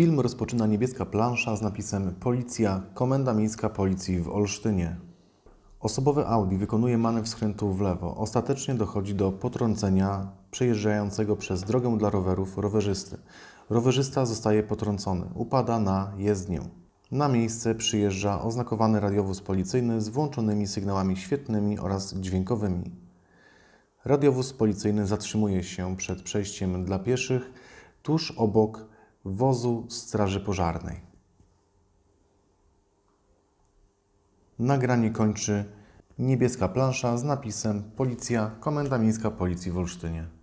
Film rozpoczyna niebieska plansza z napisem Policja, Komenda Miejska Policji w Olsztynie. Osobowy Audi wykonuje manewr skrętu w lewo. Ostatecznie dochodzi do potrącenia przejeżdżającego przez drogę dla rowerów rowerzysty. Rowerzysta zostaje potrącony, upada na jezdnię. Na miejsce przyjeżdża oznakowany radiowóz policyjny z włączonymi sygnałami świetnymi oraz dźwiękowymi. Radiowóz policyjny zatrzymuje się przed przejściem dla pieszych tuż obok wozu Straży Pożarnej. Nagranie kończy niebieska plansza z napisem Policja, Komenda Miejska Policji w Olsztynie.